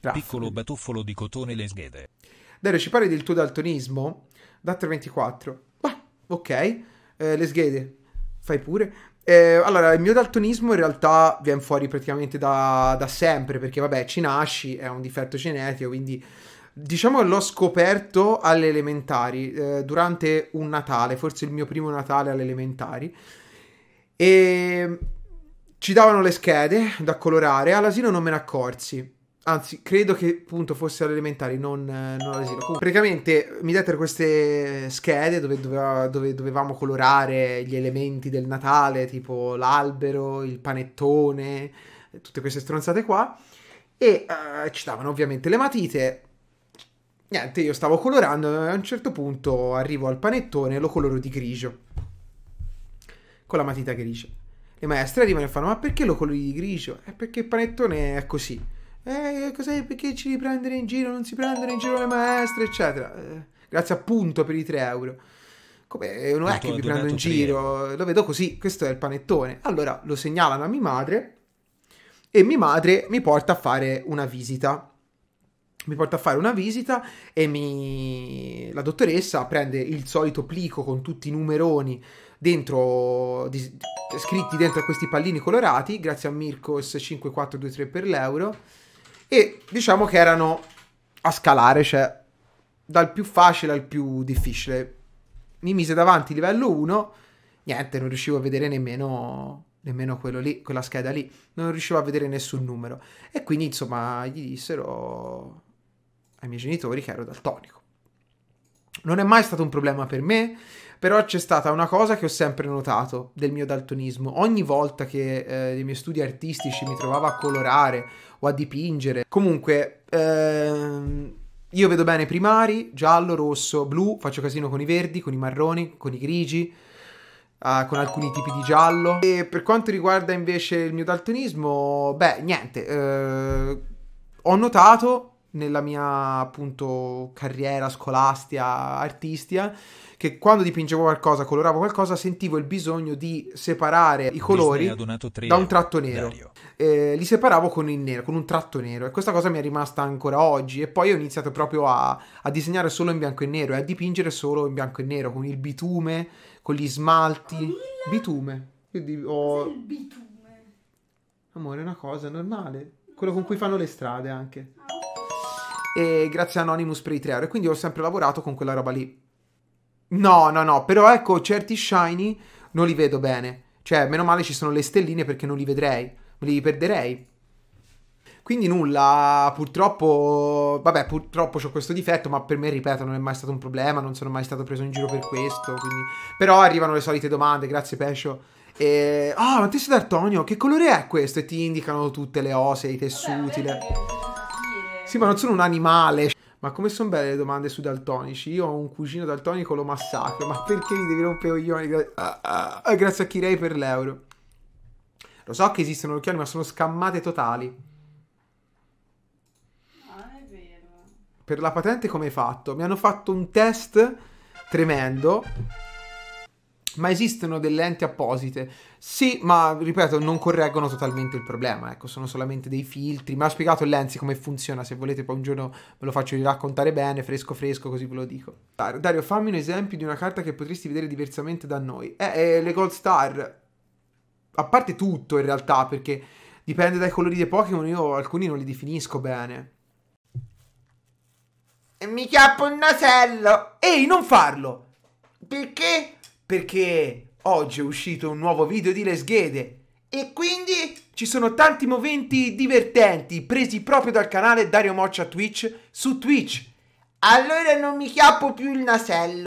Grazie. Piccolo batuffolo di cotone le schede. Dario, ci parli del tuo daltonismo? Da 324. Bah, ok. Eh, le schede. Fai pure. Eh, allora, il mio daltonismo in realtà viene fuori praticamente da, da, sempre, perché vabbè, ci nasci, è un difetto genetico, quindi diciamo che l'ho scoperto alle elementari, eh, durante un Natale, forse il mio primo Natale alle elementari. E ci davano le schede da colorare, all'asilo non me ne accorsi. Anzi, credo che appunto fosse all'elementare, non, non all'asilo. Comunque, praticamente mi dettero queste schede dove, doveva, dove, dovevamo colorare gli elementi del Natale, tipo l'albero, il panettone, tutte queste stronzate qua. E uh, ci davano ovviamente le matite. Niente, io stavo colorando e a un certo punto arrivo al panettone e lo coloro di grigio. Con la matita grigia. Le maestre arrivano e fanno, ma perché lo colori di grigio? È eh, perché il panettone è così eh, cos'è, perché ci prendere in giro, non si prendono in giro le maestre, eccetera. Eh, grazie appunto per i 3 euro. Come non è che mi prendo in giro, lo vedo così, questo è il panettone. Allora lo segnalano a mia madre e mia madre mi porta a fare una visita. Mi porta a fare una visita e mi... la dottoressa prende il solito plico con tutti i numeroni dentro, di, scritti dentro a questi pallini colorati, grazie a Mirkos 5423 per l'euro. E diciamo che erano a scalare, cioè dal più facile al più difficile. Mi mise davanti livello 1, niente, non riuscivo a vedere nemmeno, nemmeno quello lì, quella scheda lì, non riuscivo a vedere nessun numero. E quindi insomma gli dissero ai miei genitori che ero daltonico. Non è mai stato un problema per me, però c'è stata una cosa che ho sempre notato del mio daltonismo. Ogni volta che eh, nei miei studi artistici mi trovavo a colorare o a dipingere, comunque... Ehm, io vedo bene primari, giallo, rosso, blu, faccio casino con i verdi, con i marroni, con i grigi, Uh, con alcuni tipi di giallo. E per quanto riguarda invece il mio daltonismo, beh, niente. Eh, ho notato nella mia appunto carriera scolastica, artistica, che quando dipingevo qualcosa, coloravo qualcosa, sentivo il bisogno di separare i colori da un tratto nero. Eh, li separavo con il nero, con un tratto nero e questa cosa mi è rimasta ancora oggi e poi ho iniziato proprio a, a disegnare solo in bianco e nero e a dipingere solo in bianco e nero, con il bitume, con gli smalti. Ah, bitume. Quindi ho... il bitume? Amore, è una cosa normale. Quello con cui fanno le strade anche. Ah e grazie a Anonymous per i 3 euro. E quindi ho sempre lavorato con quella roba lì. No, no, no, però ecco, certi shiny non li vedo bene. Cioè, meno male ci sono le stelline perché non li vedrei, me li perderei. Quindi nulla, purtroppo, vabbè, purtroppo ho questo difetto, ma per me, ripeto, non è mai stato un problema, non sono mai stato preso in giro per questo, quindi... Però arrivano le solite domande, grazie Pescio. E... Ah, ma te sei d'Artonio, che colore è questo? E ti indicano tutte le ose, i tessuti, le... Sì, ma non sono un animale. Ma come sono belle le domande su daltonici? Io ho un cugino daltonico, lo massacro. Ma perché gli devi rompere i coglioni? Ah, ah, ah, grazie a Kirei per l'euro. Lo so che esistono occhiali, ma sono scammate totali. Non ah, è vero. Per la patente come hai fatto? Mi hanno fatto un test tremendo ma esistono delle lenti apposite? Sì, ma ripeto, non correggono totalmente il problema, ecco, sono solamente dei filtri. Ma ho spiegato il Lenzi come funziona, se volete poi un giorno ve lo faccio raccontare bene, fresco fresco, così ve lo dico. Dario, fammi un esempio di una carta che potresti vedere diversamente da noi. Eh, eh le Gold Star, a parte tutto in realtà, perché dipende dai colori dei Pokémon, io alcuni non li definisco bene. E mi chiappo il nasello! Ehi, non farlo! Perché? perché oggi è uscito un nuovo video di Lesghede e quindi ci sono tanti movimenti divertenti presi proprio dal canale Dario Moccia Twitch su Twitch. Allora non mi chiappo più il nasello.